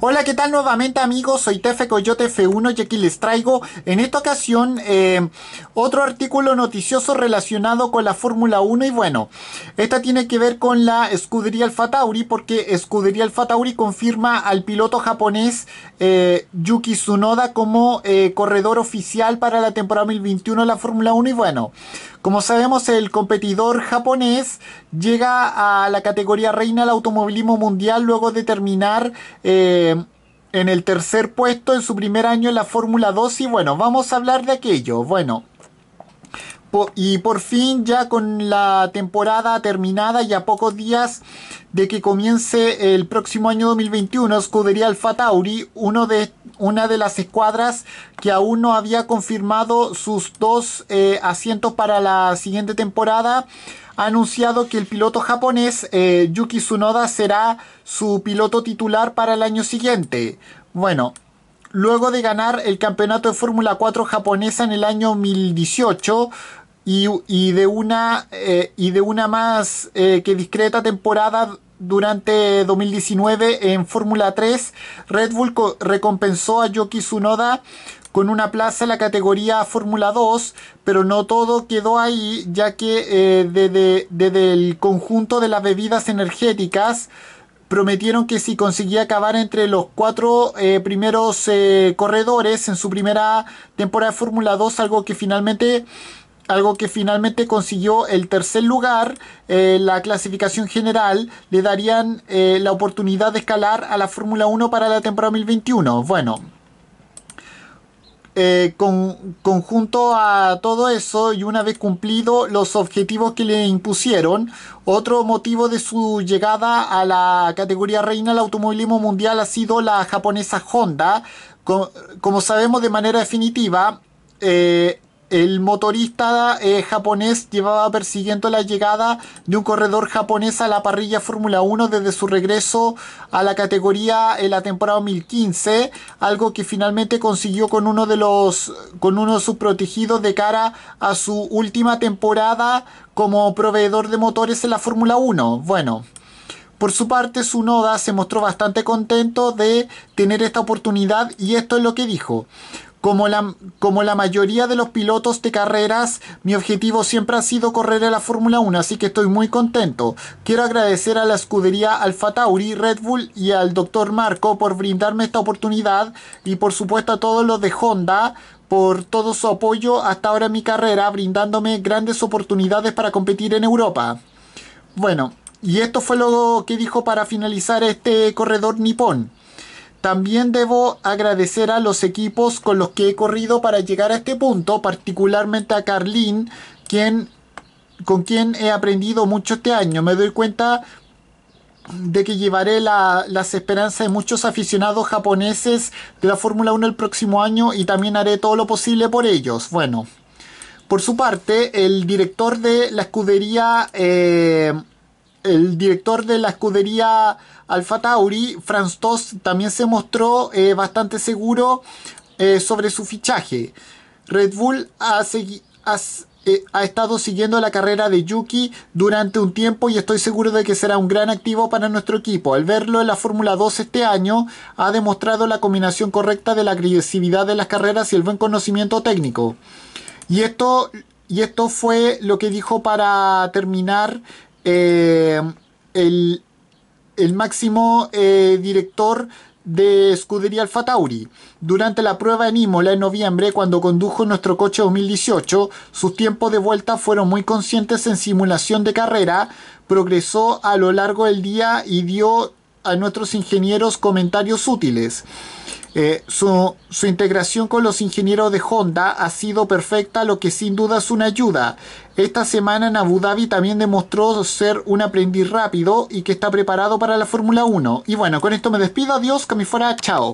Hola, ¿qué tal nuevamente amigos? Soy Tefe Coyote F1 y aquí les traigo en esta ocasión eh, otro artículo noticioso relacionado con la Fórmula 1 y bueno, esta tiene que ver con la escudería Alfa Tauri porque escudería Alfa Tauri confirma al piloto japonés eh, Yuki Tsunoda como eh, corredor oficial para la temporada 2021 de la Fórmula 1 y bueno... Como sabemos, el competidor japonés llega a la categoría reina del automovilismo mundial luego de terminar eh, en el tercer puesto en su primer año en la Fórmula 2 y bueno, vamos a hablar de aquello. Bueno, y por fin ya con la temporada terminada y a pocos días de que comience el próximo año 2021, escudería Alfa Tauri, uno de, una de las escuadras que aún no había confirmado sus dos eh, asientos para la siguiente temporada, ha anunciado que el piloto japonés eh, Yuki Tsunoda será su piloto titular para el año siguiente. Bueno, luego de ganar el campeonato de Fórmula 4 japonesa en el año 2018, y, de una eh, y de una más eh, que discreta temporada durante 2019 en Fórmula 3, Red Bull recompensó a Yoki Tsunoda con una plaza en la categoría Fórmula 2, pero no todo quedó ahí, ya que eh, desde, el conjunto de las bebidas energéticas, prometieron que si conseguía acabar entre los cuatro primeros corredores en su primera temporada de Fórmula 2, algo que finalmente algo que finalmente consiguió el tercer lugar, en eh, la clasificación general, le darían eh, la oportunidad de escalar a la Fórmula 1 para la temporada 2021. Bueno, eh, con, conjunto a todo eso y una vez cumplido los objetivos que le impusieron, otro motivo de su llegada a la categoría reina del automovilismo mundial ha sido la japonesa Honda. como sabemos de manera definitiva, el motorista eh, japonés llevaba persiguiendo la llegada de un corredor japonés a la parrilla Fórmula 1 desde su regreso a la categoría en la temporada 2015, algo que finalmente consiguió con uno de los con uno de sus protegidos de cara a su última temporada como proveedor de motores en la Fórmula 1. Bueno, por su parte, Sunoda se mostró bastante contento de tener esta oportunidad y esto es lo que dijo. Como la, como la mayoría de los pilotos de carreras, mi objetivo siempre ha sido correr a la Fórmula 1, así que estoy muy contento. Quiero agradecer a la escudería Alfa Tauri, Red Bull y al doctor Marco por brindarme esta oportunidad y por supuesto a todos los de Honda por todo su apoyo hasta ahora en mi carrera, brindándome grandes oportunidades para competir en Europa. Bueno, y esto fue lo que dijo para finalizar este corredor nipón. También debo agradecer a los equipos con los que he corrido para llegar a este punto, particularmente a Carlín, quien, con quien he aprendido mucho este año. Me doy cuenta de que llevaré las esperanzas de muchos aficionados japoneses de la Fórmula 1 el próximo año y también haré todo lo posible por ellos. Bueno, por su parte, el director de la escudería eh, el director de la escudería Alfa Tauri, Franz Tost, también se mostró eh, bastante seguro eh, sobre su fichaje. Red Bull ha, ha, eh, ha, estado siguiendo la carrera de Yuki durante un tiempo y estoy seguro de que será un gran activo para nuestro equipo. Al verlo en la Fórmula 2 este año, ha demostrado la combinación correcta de la agresividad de las carreras y el buen conocimiento técnico. Y esto y esto fue lo que dijo para terminar eh, el, máximo eh, director de Scuderia Alfa Tauri. Durante la prueba en Imola en noviembre, cuando condujo nuestro coche 2018, sus tiempos de vuelta fueron muy conscientes en simulación de carrera, progresó a lo largo del día y dio a nuestros ingenieros comentarios útiles. Eh, su, su, integración con los ingenieros de Honda ha sido perfecta, lo que sin duda es una ayuda. Esta semana en Abu Dhabi también demostró ser un aprendiz rápido y que está preparado para la Fórmula 1. Y bueno, con esto me despido. Adiós, que fuera. Chao.